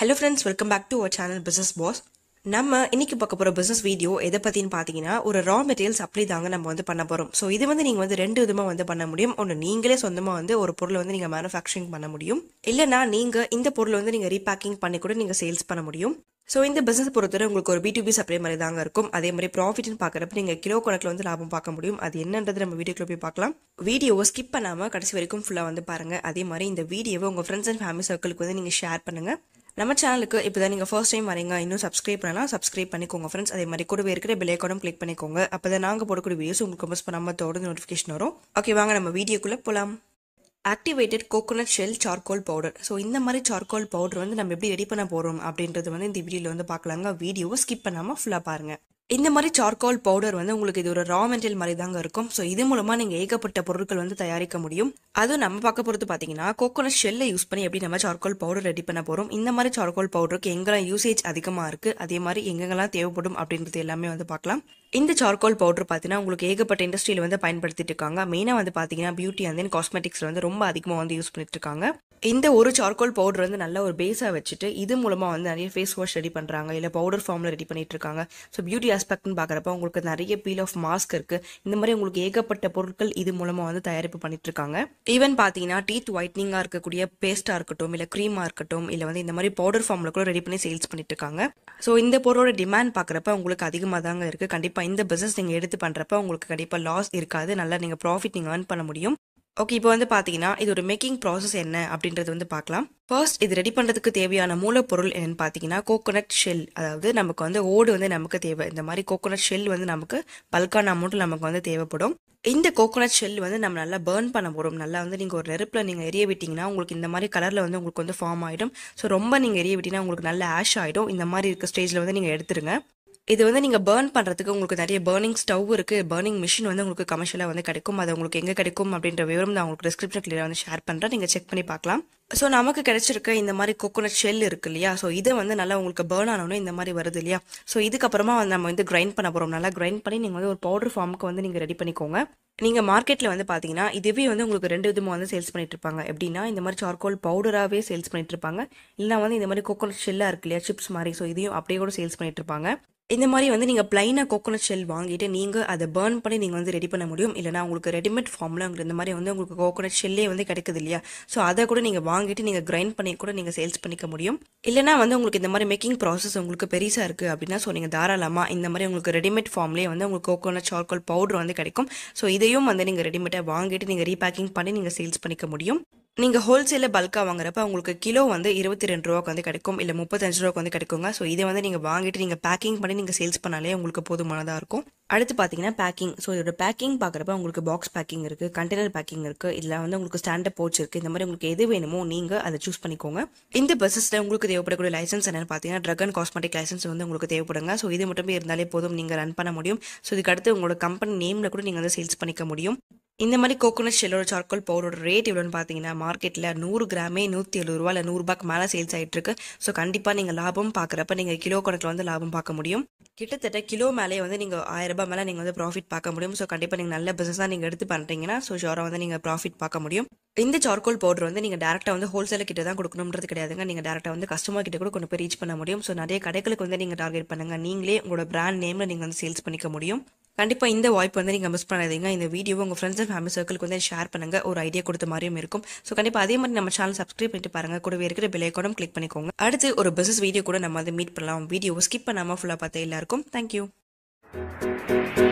Hello friends welcome back to our channel business boss நம்ம இன்னைக்கு பார்க்க போகிற பிஸ்னஸ் வீடியோ எதை பற்றின்னு பார்த்தீங்கன்னா ஒரு ரா மெட்டீரியல்ஸ் அப்ளை தாங்க நம்ம வந்து பண்ண போகிறோம் ஸோ இது வந்து நீங்கள் வந்து ரெண்டு விதமாக வந்து பண்ண முடியும் ஒன்று நீங்களே சொந்தமாக வந்து ஒரு பொருளை வந்து நீங்கள் மேனுஃபேக்சரிங் பண்ண முடியும் இல்லைனா நீங்கள் இந்த பொருளை வந்து நீங்கள் ரீபேக்கிங் பண்ணி கூட நீங்கள் சேல்ஸ் பண்ண முடியும் ஸோ இந்த பிஸ்னஸ் பொறுத்தவரை உங்களுக்கு ஒரு பிடிபி சப்ளை மாதிரி தாங்க இருக்கும் அதே மாதிரி ப்ராஃபிட்னு பார்க்குறப்ப நீங்கள் கிலோ கணக்கில் வந்து லாபம் பார்க்க முடியும் அது என்னன்றது நம்ம வீடியோக்குள்ள போய் பார்க்கலாம் வீடியோவை ஸ்கிப் பண்ணாமல் கடைசி வரைக்கும் ஃபுல்லாக வந்து பாருங்கள் அதே மாதிரி இந்த வீடியோவை உங்கள் ஃப்ரெண்ட்ஸ் அண்ட் ஃபேமிலி சர்க்கிளுக்கு வந்து நீங்கள் ஷேர் பண்ணுங்கள் நம்ம சேனலுக்கு இப்போ தான் நீங்கள் ஃபர்ஸ்ட் டைம் வரீங்க இன்னும் சப்ஸ்கிரைப் பண்ணலாம் சப்ஸ்கிரைப் பண்ணிக்கோங்க ஃப்ரெண்ட்ஸ் அதே மாதிரி கூடவே இருக்கிற ஐக்கானும் கிளிக் பண்ணிக்கோங்க அப்போ தான் நாங்கள் போடக்கூடிய வீடியோஸ் உங்களுக்கு மிஸ் பண்ணாமல் தொடர்ந்து நோட்டிஃபிகேஷன் வரும் ஓகே வாங்க நம்ம வீடியோக்குள்ளே போகலாம் activated coconut shell charcoal powder so இந்த மாதிரி சார்கோல் பவுடர் வந்து நம்ம எப்படி ரெடி பண்ண போகிறோம் அப்படின்றது வந்து இந்த வீடியோவில் வந்து பார்க்கலாங்க வீடியோவை ஸ்கிப் பண்ணாமல் ஃபுல்லாக பாருங்கள் இந்த மாதிரி சார்கோல் பவுடர் வந்து உங்களுக்கு இது ஒரு ரா மெட்டீரியல் மாதிரி தாங்க இருக்கும் ஸோ இது மூலமாக நீங்கள் ஏகப்பட்ட பொருட்கள் வந்து தயாரிக்க முடியும் அதுவும் நம்ம பார்க்க பொறுத்து பார்த்தீங்கன்னா கோகோனட் ஷெல்லை யூஸ் பண்ணி எப்படி நம்ம சார்கோல் பவுடர் ரெடி பண்ண போகிறோம் இந்த மாதிரி சார்கோல் பவுடருக்கு எங்கெல்லாம் யூசேஜ் அதிகமாக இருக்குது அதே மாதிரி எங்கெங்கெல்லாம் தேவைப்படும் அப்படின்றது எல்லாமே வந்து பார்க்கலாம் இந்த சார்கோல் பவுடர் பார்த்தீங்கன்னா உங்களுக்கு ஏகப்பட்ட இண்டஸ்ட்ரியில் வந்து பயன்படுத்திட்டு இருக்காங்க மெயினாக வந்து பார்த்தீங்கன்னா பியூட்டி அண்ட் தென் காஸ்மெட்டிக்ஸில் வந்து ரொம்ப அதிகமாக வந்து யூஸ் பண்ணிட்டு இருக்காங்க இந்த ஒரு சார்கோல் பவுடர் வந்து நல்ல ஒரு பேஸாக வச்சுட்டு இது மூலமாக வந்து நிறைய ஃபேஸ் வாஷ் ரெடி பண்ணுறாங்க இல்லை பவுடர் ஃபார்மில் ரெடி பண்ணிட்டு இருக்காங்க ஸோ பியூட்டி ஆஸ்பெக்ட்னு பார்க்குறப்ப உங்களுக்கு நிறைய பீல் ஆஃப் மாஸ்க் இருக்குது இந்த மாதிரி உங்களுக்கு ஏகப்பட்ட பொருட்கள் இது மூலமாக வந்து தயாரிப்பு பண்ணிகிட்டு இருக்காங்க ஈவன் பார்த்தீங்கன்னா டீத் ஒயிட்னிங்காக இருக்கக்கூடிய பேஸ்ட்டாக இருக்கட்டும் இல்லை க்ரீமாக இருக்கட்டும் இல்லை வந்து இந்த மாதிரி பவுடர் ஃபார்மில் கூட ரெடி பண்ணி சேல்ஸ் பண்ணிட்டு இருக்காங்க ஸோ இந்த பொருளோட டிமாண்ட் பார்க்குறப்ப உங்களுக்கு அதிகமாக தாங்க இருக்குது கண்டிப்பாக இந்த பிஸ்னஸ் நீங்கள் எடுத்து பண்ணுறப்ப உங்களுக்கு கண்டிப்பாக லாஸ் இருக்காது நல்லா நீங்கள் ப்ராஃபிட் நீங்கள் ஏர்ன் பண்ண முடியும் ஓகே இப்போ வந்து பார்த்தீங்கன்னா இது ஒரு மேக்கிங் ப்ராசஸ் என்ன அப்படின்றது வந்து பார்க்கலாம் ஃபர்ஸ்ட் இது ரெடி பண்ணுறதுக்கு தேவையான மூலப்பொருள் என்னென்னு பார்த்தீங்கன்னா கோகோனட் ஷெல் அதாவது நமக்கு வந்து ஓடு வந்து நமக்கு தேவை இந்த மாதிரி கோகோனட் ஷெல் வந்து நமக்கு பல்கான அமௌண்ட் நமக்கு வந்து தேவைப்படும் இந்த கோகோனட் ஷெல் வந்து நம்ம நல்லா பேர்ன் பண்ண போகிறோம் நல்லா வந்து நீங்கள் ஒரு நெருப்பில் நீங்கள் எரிய விட்டிங்கன்னா உங்களுக்கு இந்த மாதிரி கலரில் வந்து உங்களுக்கு வந்து ஃபார்ம் ஆகிடும் ஸோ ரொம்ப நீங்கள் எரிய விட்டிங்கன்னா உங்களுக்கு நல்ல ஆஷ் ஆகிடும் இந்த மாதிரி இருக்க ஸ்டேஜில் வந்து நீங்கள் எடுத்துருங்க இது வந்து நீங்கள் பேர்ன் பண்ணுறதுக்கு உங்களுக்கு நிறைய பேர்னிங் ஸ்டவ் இருக்குது பேர்னிங் மிஷின் வந்து உங்களுக்கு கமர்ஷியலாக வந்து கிடைக்கும் அது உங்களுக்கு எங்கே கிடைக்கும் அப்படின்ற விவரம் நான் உங்களுக்கு டிஸ்கிரிப்ஷன் கிளியர் வந்து ஷேர் பண்ணுறேன் நீங்கள் செக் பண்ணி பார்க்கலாம் ஸோ நமக்கு கிடைச்சிருக்க இந்த மாதிரி கோகோனட் ஷெல் இருக்கு இல்லையா ஸோ இதை வந்து நல்லா உங்களுக்கு பேர்ன் ஆனோன்னு இந்த மாதிரி வருது இல்லையா ஸோ இதுக்கப்புறமா வந்து நம்ம வந்து கிரைண்ட் பண்ண போகிறோம் நல்லா கிரைண்ட் பண்ணி நீங்கள் வந்து ஒரு பவுடர் ஃபார்முக்கு வந்து நீங்கள் ரெடி பண்ணிக்கோங்க நீங்கள் மார்க்கெட்டில் வந்து பார்த்தீங்கன்னா இதுவே வந்து உங்களுக்கு ரெண்டு விதமாக வந்து சேல்ஸ் பண்ணிட்டு இருப்பாங்க எப்படின்னா இந்த மாதிரி சார்கோல் பவுடராகவே சேல்ஸ் பண்ணிட்டு இருப்பாங்க இல்லைனா வந்து இந்த மாதிரி கோகோனட் ஷெல்லாக இருக்கு இல்லையா சிப்ஸ் மாதிரி ஸோ இதையும் அப்படியே கூட சேல்ஸ் பண்ணிட்டு இருப்பாங்க இந்த மாதிரி வந்து நீங்கள் பிளைனாக கோகோனட் ஷெல் வாங்கிட்டு நீங்கள் அதை பேர்ன் பண்ணி நீங்கள் வந்து ரெடி பண்ண முடியும் இல்லைனா உங்களுக்கு ரெடிமேட் ஃபார்மில் உங்களுக்கு இந்த மாதிரி வந்து உங்களுக்கு கோகோனட் ஷெல்லே வந்து கிடைக்குது இல்லையா ஸோ அதை கூட நீங்கள் வாங்கிட்டு நீங்கள் கிரைண்ட் பண்ணி கூட நீங்கள் சேல்ஸ் பண்ணிக்க முடியும் இல்லைனா வந்து உங்களுக்கு இந்த மாதிரி மேக்கிங் ப்ராசஸ் உங்களுக்கு பெருசாக இருக்குது அப்படின்னா ஸோ நீங்கள் தாராளமாக இந்த மாதிரி உங்களுக்கு ரெடிமேட் ஃபார்ம்லேயே வந்து உங்களுக்கு கோகோனட் சார்கோல் பவுடர் வந்து கிடைக்கும் ஸோ இதையும் வந்து நீங்கள் ரெடிமேட்டாக வாங்கிட்டு நீங்கள் ரீபேக்கிங் பண்ணி நீங்கள் சேல்ஸ் பண்ணிக்க முடியும் நீங்கள் ஹோல்சேலில் பல்காக வாங்குறப்ப உங்களுக்கு கிலோ வந்து இருபத்தி ரெண்டு ரூபாக்கு வந்து கிடைக்கும் இல்லை முப்பத்தஞ்சு ரூபாய்க்கு வந்து கிடைக்குங்க ஸோ இதை வந்து நீங்கள் வாங்கிட்டு நீங்கள் பேக்கிங் பண்ணி நீங்கள் சேல்ஸ் பண்ணாலே உங்களுக்கு போதுமானதாக இருக்கும் அடுத்து பார்த்தீங்கன்னா பேக்கிங் ஸோ இதோட பேக்கிங் பார்க்குறப்ப உங்களுக்கு பாக்ஸ் பேக்கிங் இருக்குது கண்டெய்னர் பேக்கிங் இருக்குது இதில் வந்து உங்களுக்கு ஸ்டாண்டப் போர்ட்ஸ் இருக்குது இந்த மாதிரி உங்களுக்கு எது வேணுமோ நீங்கள் அதை சூஸ் பண்ணிக்கோங்க இந்த பஸ்ஸஸில் உங்களுக்கு தேவைப்படக்கூடிய லைசன்ஸ் என்னென்னு பார்த்தீங்கன்னா ட்ரக் அண்ட் காஸ்மெட்டிக் லைசன்ஸ் வந்து உங்களுக்கு தேவைப்படுங்க ஸோ இது மட்டுமே இருந்தாலே போதும் நீங்கள் ரன் பண்ண முடியும் ஸோ இதுக்கடுத்து உங்களோட கம்பெனி நேமில் கூட நீங்கள் வந்து சேல்ஸ் பண்ணிக்க முடியும் இந்த மாதிரி கோகோனட் ஷெல்லோட சார்கோல் பவுடரோட ரேட் எவ்வளோன்னு பார்த்தீங்கன்னா மார்க்கெட்டில் நூறு கிராமே நூற்றி எழுபது ரூபா இல்லை நூறுரூபாக்கு மேலே சேல்ஸ் ஆகிட்டுருக்கு ஸோ கண்டிப்பாக நீங்கள் லாபம் பார்க்குறப்ப நீங்கள் கிலோ கணக்கில் வந்து லாபம் பார்க்க முடியும் கிட்டத்தட்ட கிலோ மேலே வந்து நீங்கள் ஆயிரம் ரூபாய் மேலே நீங்கள் வந்து ப்ராஃபிட் பார்க்க முடியும் ஸோ கண்டிப்பாக நீங்கள் நல்ல பிஸ்னஸாக நீங்கள் எடுத்து பண்ணுறீங்கன்னா ஸோ ஷோராக வந்து நீங்கள் ப்ராஃபிட் பார்க்க முடியும் இந்த சார்கோல் பவுடர் வந்து நீங்கள் டேரெக்டாக வந்து ஹோல்சேலர் கிட்ட தான் கொடுக்கணுன்றது கிடையாதுங்க நீங்கள் டேரெக்டாக வந்து கஸ்டமர் கிட்ட கூட கொண்டு போய் ரீச் பண்ண முடியும் ஸோ நிறைய கடைகளுக்கு வந்து நீங்கள் டார்கெட் பண்ணுங்கள் நீங்களே உங்களோட பிராண்ட் நேமில் நீங்கள் வந்து சேல்ஸ் பண்ணிக்க முடியும் கண்டிப்பாக இந்த வாய்ப்பு வந்து நீங்கள் மிஸ் பண்ணாதீங்க இந்த வீடியோ உங்கள் ஃப்ரெண்ட்ஸ் அண்ட் ஃபேமிலி சர்க்கிளுக்கு வந்து ஷேர் பண்ணுங்கள் ஒரு ஐடியா கொடுத்த மாதிரியும் இருக்கும் ஸோ கண்டிப்பாக அதே மாதிரி நம்ம சேனல் சப்ஸ்கிரைப் பண்ணிட்டு பாருங்கள் கூடவே இருக்கிற பெல் ஐக்கானும் கிளிக் பண்ணிக்கோங்க அடுத்து ஒரு பிஸ்னஸ் வீடியோ கூட நம்ம வந்து மீட் பண்ணலாம் வீடியோ ஸ்கிப் பண்ணாமல் ஃபுல்லாக பார்த்து எல்லாருக்கும் தேங்க்யூ Thank you.